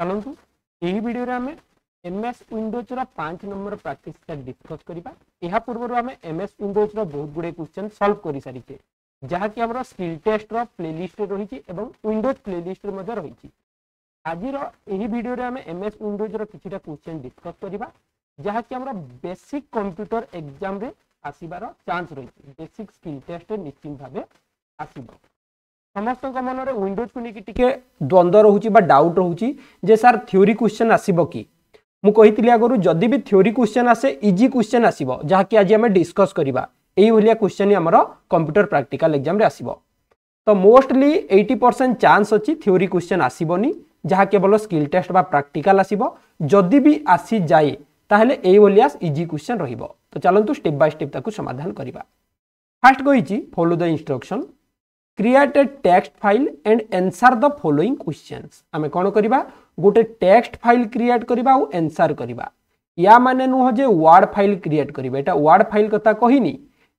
ଚାଲନ୍ତୁ ଏହି ଭିଡ଼ିଓରେ ଆମେ ଏମ୍ଏସ୍ ୱିଣ୍ଡୋଜର ପାଞ୍ଚ ନମ୍ବର ପ୍ରାକ୍ଟିସ୍ ସେଟ୍ ଡିସ୍କସ୍ କରିବା ଏହା ପୂର୍ବରୁ ଆମେ ଏମ୍ଏସ୍ ୱିଣ୍ଡୋଜର ବହୁତ ଗୁଡ଼ିଏ କ୍ୱେଶ୍ଚନ୍ ସଲ୍ଭ କରିସାରିଛେ ଯାହାକି ଆମର ସ୍କିଲ୍ ଟେଷ୍ଟର ପ୍ଲେଲିଷ୍ଟରେ ରହିଛି ଏବଂ ୱିଣ୍ଡୋଜ ପ୍ଲେଲିଷ୍ଟରେ ମଧ୍ୟ ରହିଛି ଆଜିର ଏହି ଭିଡ଼ିଓରେ ଆମେ ଏମ୍ଏସ୍ ୱିଣ୍ଡୋଜର କିଛିଟା କ୍ୱେଶ୍ଚନ୍ ଡିସ୍କସ୍ କରିବା ଯାହାକି ଆମର ବେସିକ୍ କମ୍ପ୍ୟୁଟର ଏକ୍ଜାମ୍ରେ ଆସିବାର ଚାନ୍ସ ରହିଛି ବେସିକ୍ ସ୍କିଲ୍ ଟେଷ୍ଟରେ ନିଶ୍ଚିତ ଭାବେ ଆସିବ ସମସ୍ତଙ୍କ ମନରେ ୱିଣ୍ଡୋଜ୍ କୁ ନେଇକି ଟିକେ ଦ୍ୱନ୍ଦ୍ୱ ରହୁଛି ବା ଡାଉଟ୍ ରହୁଛି ଯେ ସାର୍ ଥିଓରି କ୍ୱେଶ୍ଚନ୍ ଆସିବ କି ମୁଁ କହିଥିଲି ଆଗରୁ ଯଦି ବି ଥିଓରି କ୍ୱେଶ୍ଚନ୍ ଆସେ ଇଜି କ୍ୱେଶ୍ଚନ୍ ଆସିବ ଯାହାକି ଆଜି ଆମେ ଡିସ୍କସ୍ କରିବା ଏଇଭଳିଆ କ୍ୱେଶ୍ଚନ୍ ଆମର କମ୍ପ୍ୟୁଟର ପ୍ରାକ୍ଟିକାଲ ଏକ୍ଜାମ୍ରେ ଆସିବ ତ ମୋଷ୍ଟଲି ଏଇଟି ପରସେଣ୍ଟ ଚାନ୍ସ ଅଛି ଥିଓରି କ୍ୱେଶ୍ଚନ୍ ଆସିବନି ଯାହା କେବଳ ସ୍କିଲ୍ ଟେଷ୍ଟ ବା ପ୍ରାକ୍ଟିକାଲ ଆସିବ ଯଦି ବି ଆସିଯାଏ ତାହେଲେ ଏଇଭଳିଆ ଇଜି କ୍ୱେଶ୍ଚନ୍ ରହିବ ତ ଚାଲନ୍ତୁ ଷ୍ଟେପ୍ ବାଇ ଷ୍ଟେପ୍ ତାକୁ ସମାଧାନ କରିବା ଫାର୍ଷ୍ଟ କହିଛି follow the instruction create a text file and answer the following question आम कौन करवा गोटे टेक्सट फाइल क्रिएट करवा और एनसर करवा या मैंने नुह वार्ड फाइल क्रिएट करवा वार्ड फाइल कथा कहनी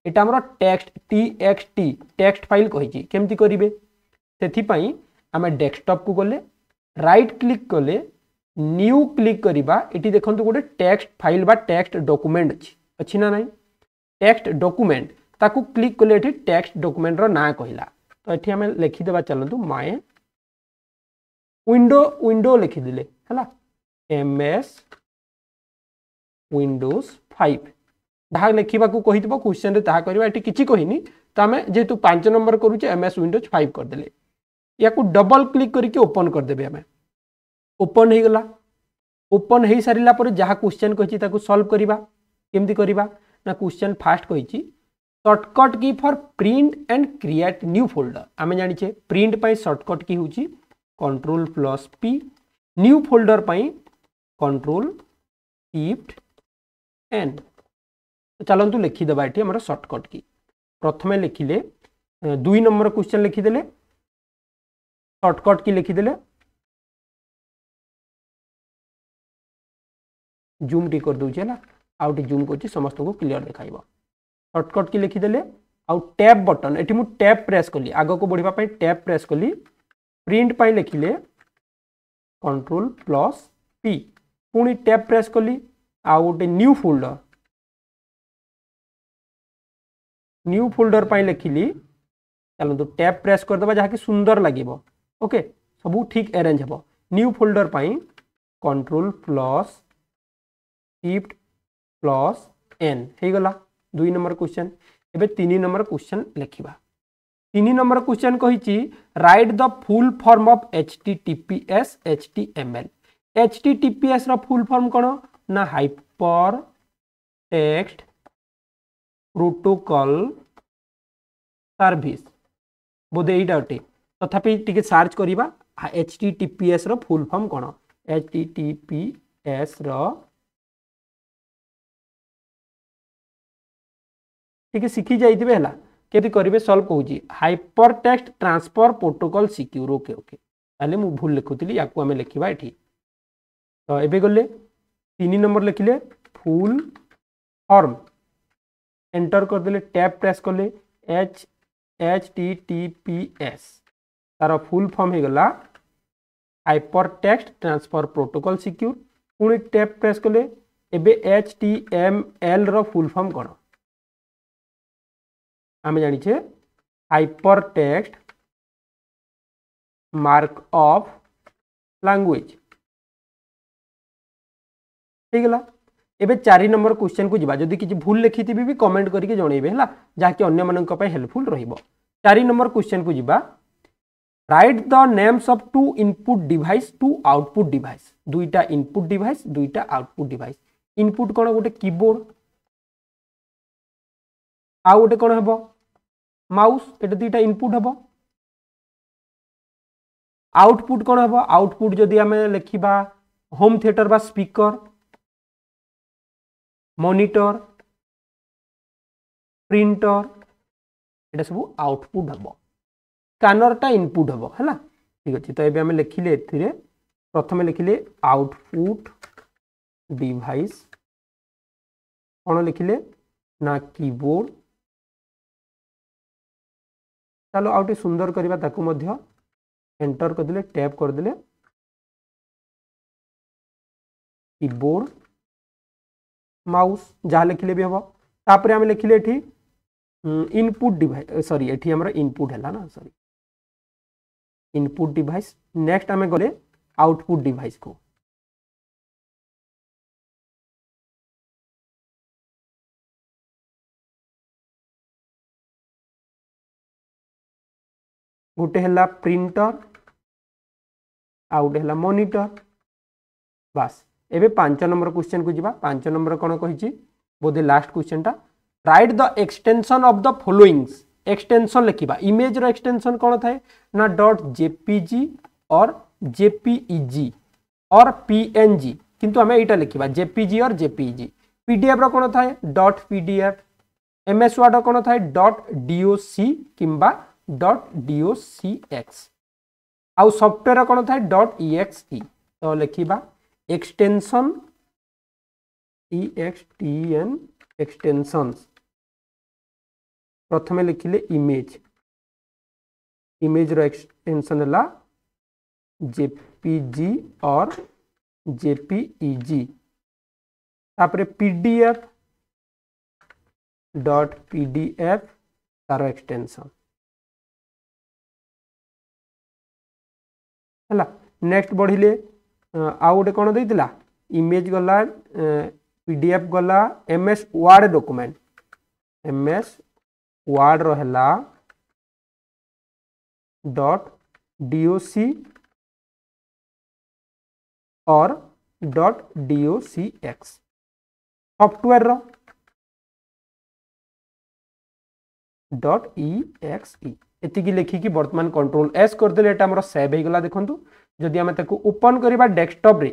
यहाँ text T X T text file कही कमी करेंगे से आम डेस्कटप को गले रईट क्लिक कले न्यू क्लिक करवा ये देखते गोटे टेक्सट फाइल बा टेक्सट डॉक्यूमेंट अच्छी अच्छी ना ना टेक्स्ट डॉक्यूमेंट ताकू क्लिक कले टेक्सट डॉक्यूमेंट रा ना कहला तो ये आम लिखिदे चलतु माए विंडो विंडो लिखिदे है एम एस विंडोज फाइव जहाँ लिखा कही क्वेश्चन ताकि ये किसी कहनी तो आम जेहेतु पांच नंबर करुचे एम एस विंडोज फाइव करदे या डबल क्लिक करके ओपन करदे आम ओपन गला ओपन हो सारापर जहाँ क्वेश्चन कही सल्व करवा केमती करवा ना क्वेश्चन फास्ट कही सर्टकट की for print and create new folder आम जाने प्रिंट सर्टकट की हूँ control plus P new folder control shift N तो चलतु ये आम सर्टकट की प्रथम लिखिले दुई number question लिखिदे shortcut key लिखिदे zoom T कर है आउट जूम कर समस्त को क्लीयर देखाइबा सर्टकट की लिखिदे आउ टैब बटन ये मुझे टैब प्रेस कली आग को बढ़ापी टैब प्रेस कली प्रिंट लिखिले कंट्रोल प्लस पी पुणी टैब प्रेस कली आउ गोटे न्यू फोल्डर न्यू फोल्डर पर लिखिली चलो टैब प्रेस करदे जहाँकि सुंदर लगे ओके सब ठीक एरेंज हम न्यू फोल्डर पर control plus shift plus N हो गला দুই নম্বর কোশ্চেন এবে তিন নম্বর কোশ্চেন লেখিবা তিন নম্বর কোশ্চেন কহিছি write the full form of H T TPS H T M L H T TPS র ফুল ফর্ম কোণ না হাইপর টেক্সট প্রোটোকল সার্ভিস বোধে এইটা অটে তথাপি টিকে সার্চ করিবা এচ টি টিপিএস র ফুল ফর্ম কোণ এচ টি টিপিএস র ଟିକେ ଶିଖି ଯାଇଥିବେ ହେଲା କେମିତି କରିବେ ସଲ୍ଭ କହୁଛି hyper text transfer protocol secure okay okay ତାହେଲେ ମୁଁ ଭୁଲ ଲେଖୁଥିଲି ୟାକୁ ଆମେ ଲେଖିବା ଏଠି ତ ଏବେ ଗଲେ ତିନି ନମ୍ବର ଲେଖିଲେ ଫୁଲ୍ ଫର୍ମ ଏଣ୍ଟର କରିଦେଲେ ଟ୍ୟାବ୍ ପ୍ରେସ୍ କଲେ H H T T P S ତାର ଫୁଲ୍ ଫର୍ମ ହେଇଗଲା hyper text transfer protocol secure ପୁଣି ଟ୍ୟାବ୍ ପ୍ରେସ୍ କଲେ ଏବେ ଏଚ୍ ଟି ଏମ୍ ଏଲ୍ର ଫୁଲ୍ ଫର୍ମ କ'ଣ আমি জানিছে hyper text markup language ହେଇଗଲା ଏବେ ଚାରି ନମ୍ବର କ୍ୱେଶ୍ଚନକୁ ଯିବା ଯଦି କିଛି ଭୁଲ ଲେଖିଥିବି ବି କମେଣ୍ଟ କରିକି ଜଣେଇବେ ହେଲା ଯାହାକି ଅନ୍ୟମାନଙ୍କ ପାଇଁ ହେଲ୍ପଫୁଲ୍ ରହିବ ଚାରି ନମ୍ବର କ୍ୱେଶ୍ଚନକୁ ଯିବା write the names of two input device two output device ଦୁଇଟା ଇନପୁଟ୍ ଡିଭାଇସ୍ ଦୁଇଟା ଆଉଟପୁଟ୍ ଡିଭାଇସ୍ ଇନପୁଟ୍ କ'ଣ ଗୋଟେ କିବୋର୍ଡ଼ আউ গোটে কোণ হব মাউস এটা দুইটা ইনপুট হব আউটপুট কোণ হব আউটপুট যদি আমি লেখিবা হোম থিয়েটর বা স্পিকর মনিটর প্রিন্টর এটা সব আউটপুট হব স্কানরটা ইনপুট হব হ্যাঁ ঠিক আছে তো এবার আমি লিখিলে এতে প্রথমে লিখিলে আউটপুট ডিভাইস কোণ লিখিলে না কিবোর্ড चलो आउट सुंदर करवा एंटर करदे टैप करदे कीबोर्ड माउस जहाँ लिखिले भी हम ताप आम लिखले इनपुट डिवाइस सॉरी ये आम इनपुट है ना सॉरी इनपुट डिवाइस नेक्स्ट आम गले आउटपुट डिवाइस को गोटे प्रिंटर आ गए है बास एवं पांच नंबर क्वेश्चन को जी पांच नंबर कौन कही बोधे लास्ट क्वेश्चन टा write the extension of the followings extension लिखा इमेज एक्सटेनसन कौन थाए ना डट जेपीजी और जेपीईजी और पीएनजी किंतु आम यहाँ लिखा जेपीजी और जेपीईजी पीडीएफ रो कौन था डट पीडीएफ एस वार्ड कौन था डट डीओसी किंबा डट डीओ सी एक्स आउ सफ्टवेयर कौन था डट इ एक्स इ तो लिखा एक्सटेनसन इ एक्स टी एन एक्सटेनसन प्रथम लिखिले इमेज इमेज रक्सटेनसन है जेपीजी और जेपीईजी तापर पीडीएफ डॉट पीडीएफ तार एक्सटेनसन है नेक्स्ट बढ़िले आउ गोटे कौन दे इमेज गला पी डी एफ गला M S word document M S word रहा डट डीओसी और डट डीओसी एक्स सफ्टवेर रट इ एक्स इ इतक लिखिकी बर्तमान कंट्रोल एस करदे ये आम सेव होगा देखो जदि आम ओपन करवा डेस्कटप्रे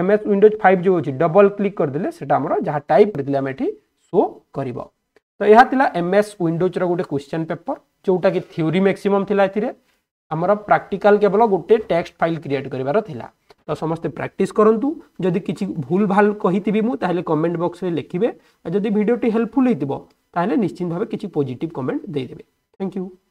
एम एस विंडोज फाइव जो अच्छे डबल क्लिक करदे से जहाँ टाइप करें शो कर तो यह एम एस विंडोज्र गोटे क्वेश्चन पेपर जोटा कि थ्योरी मैक्सीम थमर प्राक्टिकाल केवल गोटे टेक्सट फाइल क्रिएट करार तो समस्ते प्राक्ट करूँ जदि किसी भूल भाल कही मुझे कमेंट बक्स में लिखे जदि भिडटी हेल्पफुल होश्चिंत भाव किसी पॉजिटिव कमेंट देदेव थैंक यू